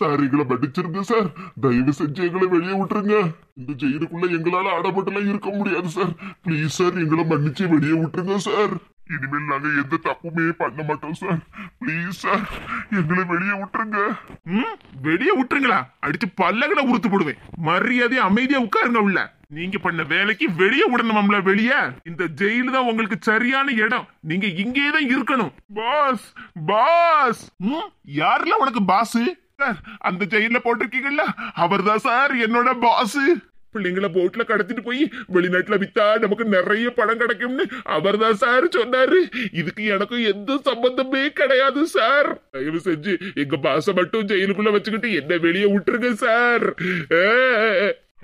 sir எங்களை படிச்சிருங்க sir தயவு செஞ்சு எங்களை வெளியே விட்டுருங்க இந்த ஜெயிலுக்குள்ள எங்களால அடப்பட்டுலாம் இருக்க முடியாது சார் ப்ளீஸ் சார் எங்களை மன்னிச்சு வெளியே விட்டுருங்க சார் இனிமேல் நாங்க எந்த தப்புமே பண்ண மாட்டோம் சார் ப்ளீஸ் சார் எங்களை வெளியே விட்டுருங்க ம் வெளியே விட்டுருங்களா அடிச்சு பல்லகளை உறுத்து போடுவேன் மரியாதை அமைதியா உட்காருங்க உள்ள நீங்க பண்ண வேலைக்கு வெளியே விடணும்ல வெளியே இந்த ஜெயிலு தான் உங்களுக்கு சரியான இடம் நீங்க இங்கேயே தான் இருக்கணும் பாஸ் பாஸ் யாருல உனக்கு பாஸ் அந்த ஜெயில போட்டிருக்கீங்கல்ல அவர்தான் சார் என்னோட பாஸ் பிள்ளைங்களை போட்ல கடத்திட்டு போய் வெளிநாட்டுல வித்தா நமக்கு நிறைய பணம் கிடைக்கும்னு அவர்தான் தான் சார் சொன்னாரு இதுக்கு எனக்கும் எந்த சம்பந்தமே கிடையாது சார் தயவு செஞ்சு எங்க பாச மட்டும் ஜெயிலுக்குள்ள வச்சுக்கிட்டு என்ன வெளியே விட்டுருங்க சார்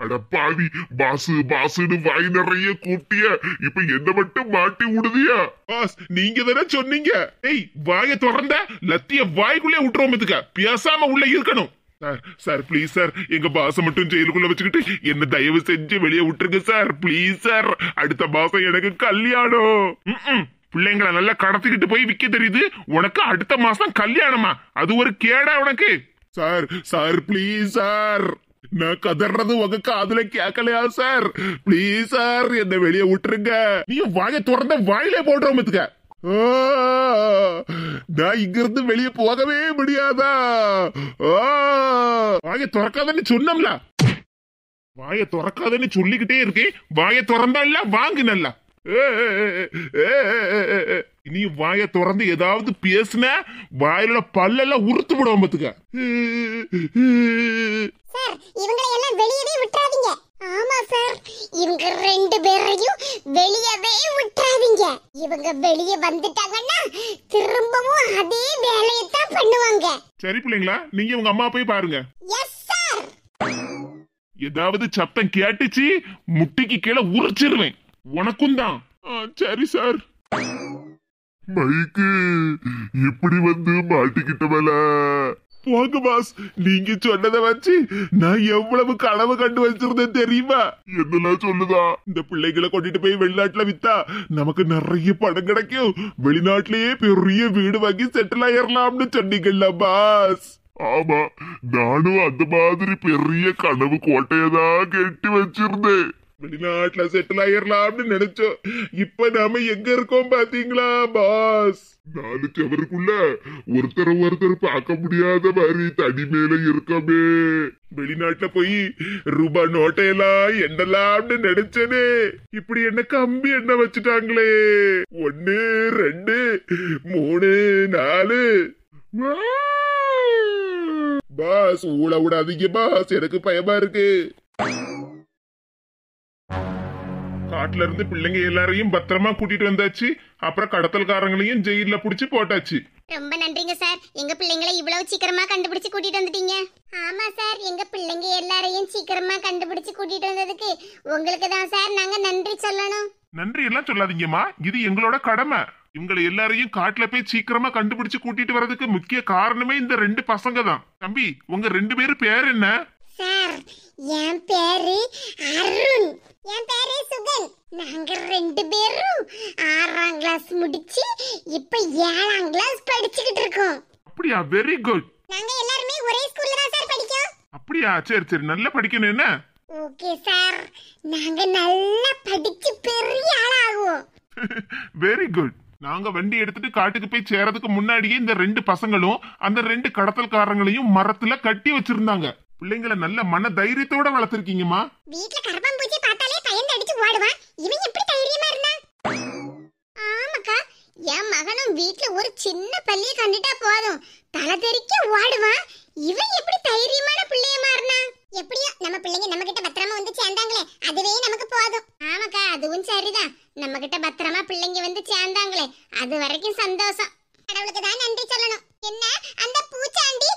அடப்பாவி பாசு பாசுன்னு வாய் நிறைய கூட்டிய இப்ப என்ன மட்டும் மாட்டி விடுதியா பாஸ் நீங்க தானே சொன்னீங்க ஏய் வாய திறந்த லத்திய வாய்க்குள்ளே விட்டுறோம் இதுக்க பேசாம உள்ள இருக்கணும் சார் சார் ப்ளீஸ் சார் எங்க பாச மட்டும் ஜெயிலுக்குள்ள வச்சுக்கிட்டு என்ன தயவு செஞ்சு வெளியே விட்டுருங்க சார் ப்ளீஸ் சார் அடுத்த மாசம் எனக்கு கல்யாணம் பிள்ளைங்களை நல்லா கடத்திக்கிட்டு போய் விக்க தெரியுது உனக்கு அடுத்த மாசம் கல்யாணமா அது ஒரு கேடா உனக்கு சார் சார் ப்ளீஸ் சார் நான் கதறது உங்க காதுல கேட்கலையா சார் ப்ளீஸ் சார் என்ன வெளியே விட்டுருங்க நீ வாய திறந்த வாயிலே போடுறோம் இதுக்க நான் இங்கிருந்து வெளியே போகவே முடியாதா வாய திறக்காதன்னு சொன்னோம்ல வாய துறக்காதன்னு சொல்லிக்கிட்டே இருக்கேன் வாய திறந்தா இல்ல வாங்கு நல்லா நீ வாய திறந்து ஏதாவது பேசுன வாயிலோட பல்லெல்லாம் உறுத்து விடுவோம் பாத்துக்க சார் இவங்களை எல்லாம் வெளியவே விட்டுறாதீங்க ஆமா சார் இவங்க ரெண்டு பேரையும் வெளியவே விட்டுறாதீங்க இவங்க வெளிய வந்துட்டாங்கன்னா திரும்பவும் அதே வேலையை தான் பண்ணுவாங்க சரி பிள்ளைங்களா நீங்க உங்க அம்மா போய் பாருங்க எஸ் சார் ஏதாவது சத்தம் கேட்டுச்சு முட்டிக்கு கீழே உரிச்சிருவேன் உனக்கும் தான் சரி சார் மைக்கு எப்படி வந்து மாட்டிக்கிட்டவல போங்க பாஸ் நீங்க சொன்னதை வச்சு நான் எவ்வளவு கனவு கண்டு வச்சிருந்தேன் தெரியுமா என்னெல்லாம் சொல்லுதா இந்த பிள்ளைகளை கொண்டுட்டு போய் வெளிநாட்டுல வித்தா நமக்கு நிறைய படம் கிடைக்கும் வெளிநாட்டிலேயே பெரிய வீடு வாங்கி செட்டில் ஆயிரலாம்னு சொன்னீங்கல்ல பாஸ் ஆமா நானும் அந்த மாதிரி பெரிய கனவு கோட்டையதான் கெட்டி வச்சிருந்தேன் வெளிநாட்டுல செட்டில் அப்படின்னு நினைச்சோம் இப்ப நாம எங்க இருக்கோம் பாத்தீங்களா பாஸ் நாலு சவருக்குள்ள ஒருத்தர் ஒருத்தர் பார்க்க முடியாத மாதிரி மேல இருக்கமே வெளிநாட்டுல போய் ரூபா நோட்டையெல்லாம் அப்படின்னு நினைச்சனே இப்படி என்ன கம்பி என்ன வச்சுட்டாங்களே ஒன்னு ரெண்டு மூணு நாலு பாஸ் ஊழ விடாதீங்க பாஸ் எனக்கு பயமா இருக்கு காட்டுல இருந்து பிள்ளைங்க எல்லாரையும் பத்திரமா கூட்டிட்டு வந்தாச்சு அப்புறம் கடத்தல்காரங்களையும் ஜெயில புடிச்சு போட்டாச்சு ரொம்ப நன்றிங்க சார் எங்க பிள்ளைங்களை இவ்வளவு சீக்கிரமா கண்டுபிடிச்சு கூட்டிட்டு வந்துட்டீங்க ஆமா சார் எங்க பிள்ளைங்க எல்லாரையும் சீக்கிரமா கண்டுபிடிச்சு கூட்டிட்டு வந்ததுக்கு உங்களுக்கு தான் சார் நாங்க நன்றி சொல்லணும் நன்றி எல்லாம் சொல்லாதீங்கம்மா இது எங்களோட கடமை இவங்களை எல்லாரையும் காட்டுல போய் சீக்கிரமா கண்டுபிடிச்சு கூட்டிட்டு வர்றதுக்கு முக்கிய காரணமே இந்த ரெண்டு பசங்க தான் தம்பி உங்க ரெண்டு பேரும் பேர் என்ன சார் என் பேரு அருண் என் பேரு சுகன் நாங்க ரெண்டு பேரும் ஆறாம் கிளாஸ் முடிச்சு இப்ப ஏழாம் கிளாஸ் படிச்சுக்கிட்டு இருக்கோம் அப்படியா வெரி குட் நாங்க எல்லாருமே ஒரே ஸ்கூல்ல தான் சார் படிக்கோம் அப்படியா சரி சரி நல்லா படிக்கணும் என்ன ஓகே சார் நாங்க நல்லா படிச்சு பெரிய ஆளாகுவோம் வெரி குட் நாங்க வண்டி எடுத்துட்டு காட்டுக்கு போய் சேரதுக்கு முன்னாடியே இந்த ரெண்டு பசங்களும் அந்த ரெண்டு கடத்தல்காரங்களையும் மரத்துல கட்டி வச்சிருந்தாங்க பிள்ளைங்களை நல்ல மன தைரியத்தோட வளர்த்திருக்கீங்கம்மா வீட்ல கரப்பாம்பூச்சி பார்த்தாலே பயந்து அடிச்சு ஓடுவான் இவன் எப்படி தைரியமா இருந்தா ஆமாக்கா என் மகனும் வீட்ல ஒரு சின்ன பள்ளியை கண்டுட்டா போதும் தலை தெறிக்க ஓடுவான் இவன் எப்படி தைரியமான பிள்ளையமா இருந்தா எப்படியோ நம்ம பிள்ளைங்க நம்ம கிட்ட பத்திரமா வந்து சேர்ந்தாங்களே அதுவே நமக்கு போதும் ஆமாக்கா அதுவும் சரிதான் நம்ம கிட்ட பத்திரமா பிள்ளைங்க வந்து சேர்ந்தாங்களே அது வரைக்கும் சந்தோஷம் கடவுளுக்கு தான் நன்றி சொல்லணும் என்ன அந்த பூச்சாண்டி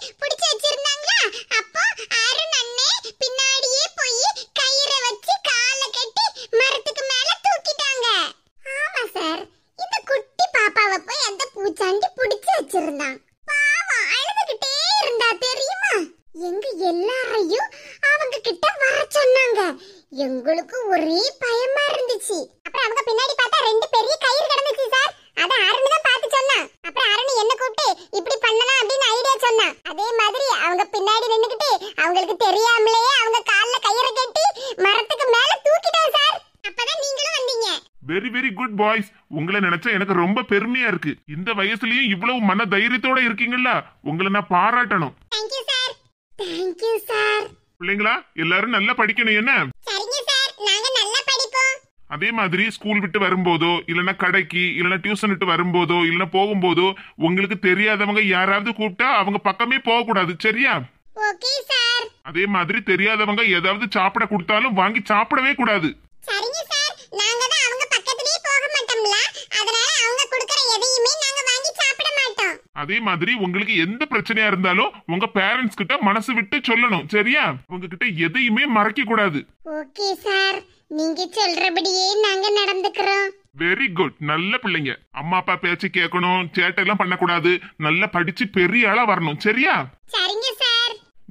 பாருங்க எங்களுக்கு ஒரே பயமா இருந்துச்சு அப்புறம் அவங்க பின்னாடி பார்த்தா ரெண்டு பெரிய கயிறு கிடந்துச்சு சார் அத அருண் தான் பார்த்து சொன்னான் அப்புறம் அருண் என்ன கூப்பிட்டு இப்படி பண்ணலாம் அப்படின்னு ஐடியா சொன்னான் அதே மாதிரி அவங்க பின்னாடி நின்னுகிட்டு அவங்களுக்கு தெரியாமலேயே அவங்க கால்ல கயிறு கட்டி மரத்துக்கு மேல தூக்கிட்டோம் சார் அப்பதான் நீங்களும் வந்தீங்க வெரி வெரி குட் பாய்ஸ் உங்களை நினைச்சா எனக்கு ரொம்ப பெருமையா இருக்கு இந்த வயசுலயும் இவ்வளவு மன தைரியத்தோட இருக்கீங்களா உங்களை நான் பாராட்டணும் தேங்க்யூ சார் தேங்க்யூ சார் பிள்ளைங்களா எல்லாரும் நல்லா படிக்கணும் என்ன அதே மாதிரி ஸ்கூல் விட்டு வரும்போதோ இல்லைன்னா கடைக்கு இல்லனா டியூஷன் விட்டு வரும்போதோ இல்லைன்னா போகும்போதோ உங்களுக்கு தெரியாதவங்க யாராவது கூப்பிட்டா அவங்க பக்கமே போகக்கூடாது சரியா அதே மாதிரி தெரியாதவங்க ஏதாவது சாப்பிட கொடுத்தாலும் வாங்கி சாப்பிடவே கூடாது அதே மாதிரி உங்களுக்கு எந்த பிரச்சனையா இருந்தாலும் உங்க பேரண்ட்ஸ் கிட்ட மனசு விட்டு சொல்லணும் சரியா உங்க கிட்ட எதையுமே மறைக்க கூடாது ஓகே சார் நீங்க சொல்றபடியே நாங்க நடந்துக்கிறோம் வெரி குட் நல்ல பிள்ளைங்க அம்மா அப்பா பேச்சு கேட்கணும் சேட்டை எல்லாம் பண்ணக்கூடாது நல்லா படிச்சு பெரிய ஆளா வரணும் சரியா சரிங்க சார்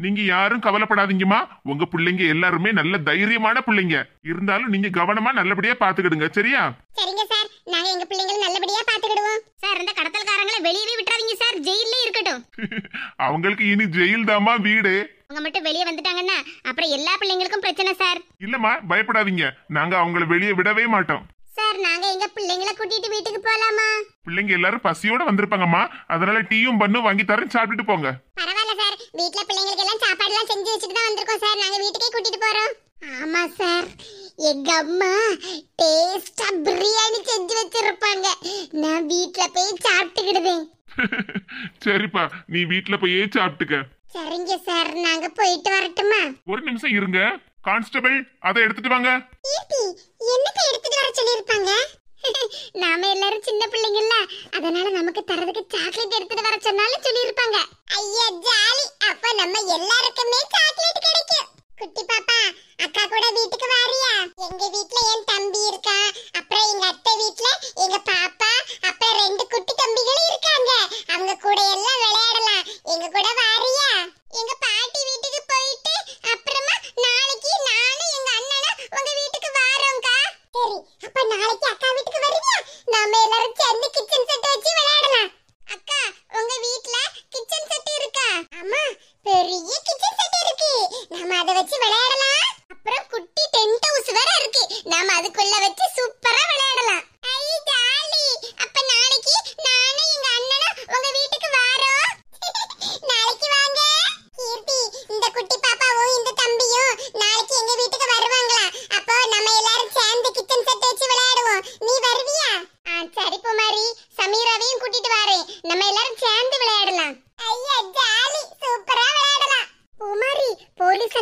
நீங்க யாரும் கவலைப்படாதீங்கம்மா உங்க பிள்ளைங்க எல்லாருமே நல்ல தைரியமான பிள்ளைங்க இருந்தாலும் நீங்க கவனமா நல்லபடியா பாத்துக்கிடுங்க சரியா சரிங்க சார் நாங்க எங்க பிள்ளைங்களை நல்லபடியா பாத்துக்கிடுவோம் சார் இந்த கடத்தல்காரங்களை வெளியவே விட்டுறாதீங்க சார் ஜெயிலே இருக்கட்டும் அவங்களுக்கு இனி ஜெயில் தாமா வீடு அவங்க மட்டும் வெளியே வந்துட்டாங்கன்னா அப்புறம் எல்லா பிள்ளைங்களுக்கும் பிரச்சனை சார் இல்லம்மா பயப்படாதீங்க நாங்க அவங்கள வெளியே விடவே மாட்டோம் சார் நாங்க எங்க பிள்ளைங்களை கூட்டிட்டு வீட்டுக்கு போலாமா பிள்ளைங்க எல்லாரும் பசியோட வந்திருப்பாங்கம்மா அதனால டீயும் பண்ணும் வாங்கி தரேன் சாப்பிட்டுட்டு போங்க பரவாயில்ல சார் வீட்ல பிள்ளைங்களுக்கு எல்லாம் சாப்பாடு எல்லாம் செஞ்சு வச்சுட்டு தான் வந்திருக்கோம் சார் நாங்க வீட்டுக்கே கூட்டிட்டு போறோம் ஆமா சார் எங்க அம்மா டேஸ்டா பிரியாணி செஞ்சு வச்சிருப்பாங்க நான் வீட்ல போய் சாப்பிட்டுக்கிடுவேன் சரிப்பா நீ வீட்ல போய் சாப்பிட்டுக்க சரிங்க சார் நாங்க போயிட்டு வரட்டுமா ஒரு நிமிஷம் இருங்க கான்ஸ்டபிள் அதை எடுத்துட்டு வாங்க என்னத்தை எடுத்துட்டு வர சொல்லிருப்பாங்க நாம எல்லாரும் சின்ன பிள்ளைங்கல்ல அதனால நமக்கு தரதுக்கு சாக்லேட் எடுத்துட்டு வர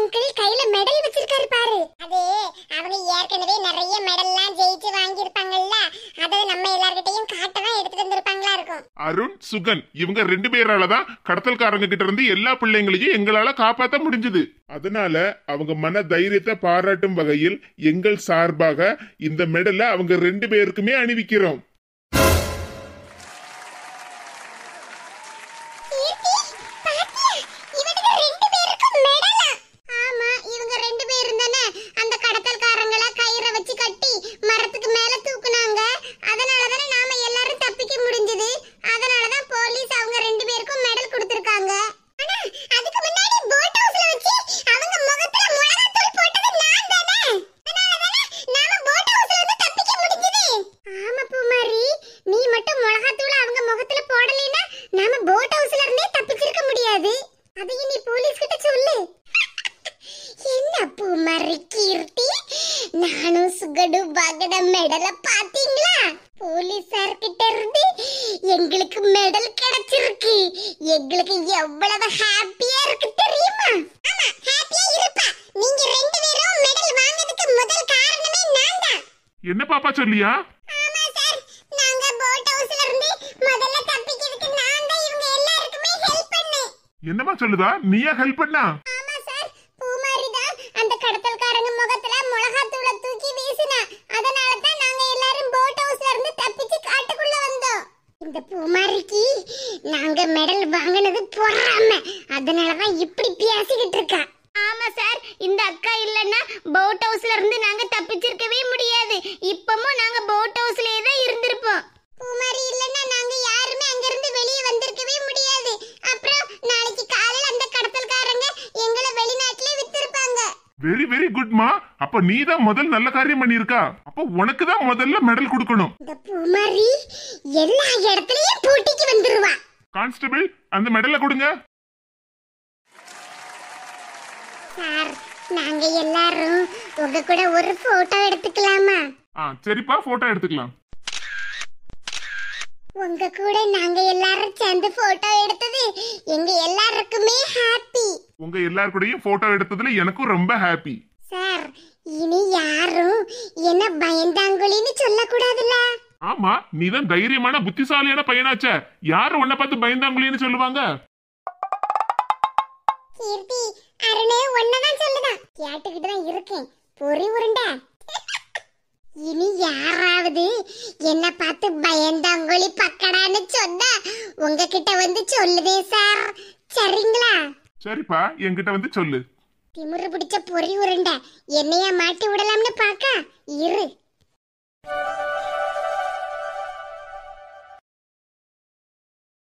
அங்கிள் கையில மெடல் வச்சிருக்காரு பாரு அது அவங்க ஏற்கனவே நிறைய மெடல்லாம் ஜெயிச்சு வாங்கியிருப்பாங்கல்ல அதை நம்ம எல்லார்கிட்டையும் காட்டதான் எடுத்து வந்திருப்பாங்களா இருக்கும் அருண் சுகன் இவங்க ரெண்டு பேரால தான் கடத்தல்காரங்க கிட்ட இருந்து எல்லா பிள்ளைங்களையும் எங்களால காப்பாத்த முடிஞ்சது அதனால அவங்க மன தைரியத்தை பாராட்டும் வகையில் எங்கள் சார்பாக இந்த மெடலை அவங்க ரெண்டு பேருக்குமே அணிவிக்கிறோம் நறுக்கி இருட்டி நானும் சுகடு வகட மெடல பாத்தீங்களா போலீசார் கிட்ட இருந்து எங்களுக்கு மெடல் கிடைச்சிருக்கு எங்களுக்கு எவ்வளவு ஹாப்பியா இருக்கு தெரியுமா ஆமா ஹாப்பியா இருப்பா நீங்க ரெண்டு பேரும் மெடல் வாங்குறதுக்கு முதல் காரணமே நான் தான் என்ன பாப்பா சொல்லியா என்னமா சொல்லுதா நீயா ஹெல்ப் பண்ணா இந்த பூமாரிக்கு நாங்க மெடல் வாங்கினது பொறாம அதனாலதான் இப்படி பேசிக்கிட்டு இருக்கா ஆமா சார் இந்த அக்கா இல்லைன்னா பௌட்ட நீ முதல் நல்ல காரியம் பண்ணியிருக்கா அப்போ உனக்கு தான் முதல்ல மெடல் கொடுக்கணும் இந்த எல்லா இடத்துலயும் போட்டிக்கு வந்துருவா கான்ஸ்டபிள் அந்த மெடலை கொடுங்க சார் நாங்க எல்லாரும் உங்க கூட ஒரு போட்டோ எடுத்துக்கலாமா ஆ சரிப்பா போட்டோ எடுத்துக்கலாம் உங்க கூட நாங்க எல்லாரும் சேர்ந்து போட்டோ எடுத்தது எங்க எல்லாருக்குமே ஹாப்பி உங்க எல்லார் கூடயும் போட்டோ எடுத்ததுல எனக்கும் ரொம்ப ஹாப்பி சார் இனி யாரும் என்ன பயந்தாங்குழின்னு சொல்லக்கூடாதுல்ல ஆமா நீதான் தைரியமான புத்திசாலியான பையனாச்ச யாரும் உன்னை பார்த்து பயந்தாங்குழின்னு சொல்லுவாங்க கீர்த்தி அருணே ஒன்னதான் சொல்லுதான் கேட்டுக்கிட்டு தான் இருக்கேன் பொறி உருண்டா இனி யாராவது என்ன பார்த்து பயந்தாங்குழி பக்கடான்னு சொன்னா உங்ககிட்ட வந்து சொல்லுதே சார் சரிங்களா சரிப்பா என்கிட்ட வந்து சொல்லு திமுரு பிடிச்ச பொறி உருண்டா என்னைய மாட்டி விடலாம்னு பாக்க இரு